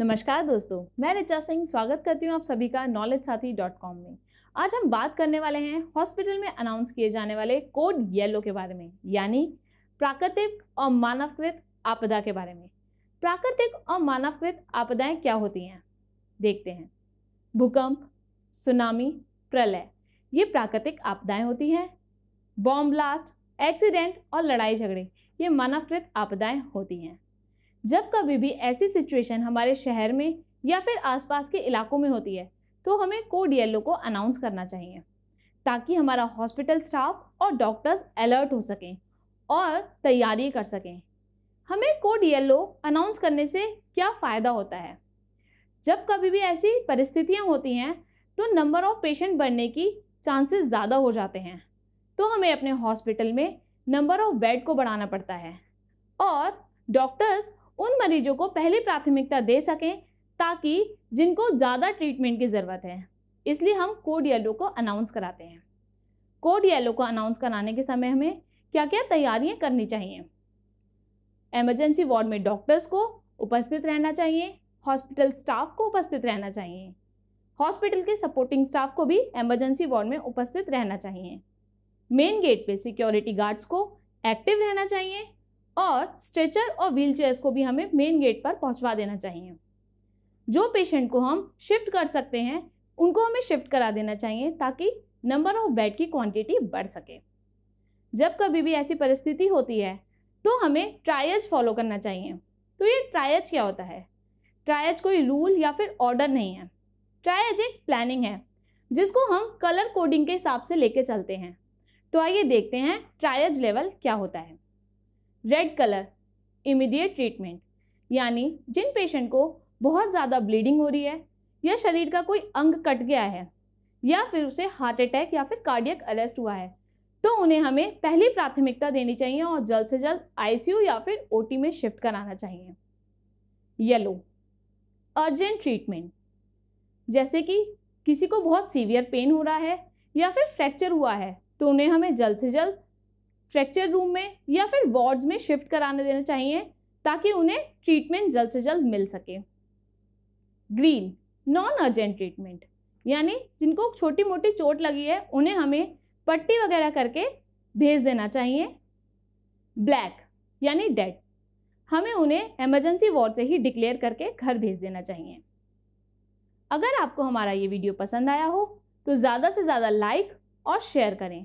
नमस्कार दोस्तों मैं रिचा सिंह स्वागत करती हूँ आप सभी का नॉलेज साथी डॉट कॉम में आज हम बात करने वाले हैं हॉस्पिटल में अनाउंस किए जाने वाले कोड येलो के बारे में यानी प्राकृतिक और मानवकृत आपदा के बारे में प्राकृतिक और मानवकृत आपदाएं क्या होती हैं देखते हैं भूकंप सुनामी प्रलय ये प्राकृतिक आपदाएं होती हैं बॉम्ब ब्लास्ट एक्सीडेंट और लड़ाई झगड़े ये मानवकृत आपदाएं होती हैं जब कभी भी ऐसी सिचुएशन हमारे शहर में या फिर आसपास के इलाकों में होती है तो हमें कोड येलो को अनाउंस करना चाहिए ताकि हमारा हॉस्पिटल स्टाफ और डॉक्टर्स अलर्ट हो सकें और तैयारी कर सकें हमें कोड येलो अनाउंस करने से क्या फ़ायदा होता है जब कभी भी ऐसी परिस्थितियाँ होती हैं तो नंबर ऑफ पेशेंट बढ़ने की चांसेस ज़्यादा हो जाते हैं तो हमें अपने हॉस्पिटल में नंबर ऑफ बेड को बढ़ाना पड़ता है और डॉक्टर्स उन मरीजों को पहली प्राथमिकता दे सकें ताकि जिनको ज़्यादा ट्रीटमेंट की ज़रूरत है इसलिए हम कोड येलो को अनाउंस कराते हैं कोड येलो को अनाउंस कराने के समय हमें क्या क्या तैयारियां करनी चाहिए एमरजेंसी वार्ड में डॉक्टर्स को उपस्थित रहना चाहिए हॉस्पिटल स्टाफ को उपस्थित रहना चाहिए हॉस्पिटल के सपोर्टिंग स्टाफ को भी एमरजेंसी वार्ड में उपस्थित रहना चाहिए मेन गेट पे सिक्योरिटी गार्ड्स को एक्टिव रहना चाहिए और स्ट्रेचर और व्हील को भी हमें मेन गेट पर पहुंचवा देना चाहिए जो पेशेंट को हम शिफ्ट कर सकते हैं उनको हमें शिफ्ट करा देना चाहिए ताकि नंबर ऑफ बेड की क्वांटिटी बढ़ सके जब कभी भी ऐसी परिस्थिति होती है तो हमें ट्रायज फॉलो करना चाहिए तो ये ट्रायज क्या होता है ट्रायज कोई रूल या फिर ऑर्डर नहीं है ट्रायज एक प्लानिंग है जिसको हम कलर कोडिंग के हिसाब से लेके चलते हैं तो आइए देखते हैं ट्रायज लेवल क्या होता है रेड कलर इमीडिएट ट्रीटमेंट यानी जिन पेशेंट को बहुत ज़्यादा ब्लीडिंग हो रही है या शरीर का कोई अंग कट गया है या फिर उसे हार्ट अटैक या फिर कार्डियक अरेस्ट हुआ है तो उन्हें हमें पहली प्राथमिकता देनी चाहिए और जल्द से जल्द आईसीयू या फिर ओटी में शिफ्ट कराना चाहिए येलो अर्जेंट ट्रीटमेंट जैसे कि किसी को बहुत सीवियर पेन हो रहा है या फिर फ्रैक्चर हुआ है तो उन्हें हमें जल्द से जल्द फ्रैक्चर रूम में या फिर वार्ड्स में शिफ्ट कराने देना चाहिए ताकि उन्हें ट्रीटमेंट जल्द से जल्द मिल सके ग्रीन नॉन अर्जेंट ट्रीटमेंट यानी जिनको छोटी मोटी चोट लगी है उन्हें हमें पट्टी वगैरह करके भेज देना चाहिए ब्लैक यानी डेड हमें उन्हें एमरजेंसी वार्ड से ही डिक्लेयर करके घर भेज देना चाहिए अगर आपको हमारा ये वीडियो पसंद आया हो तो ज़्यादा से ज़्यादा लाइक और शेयर करें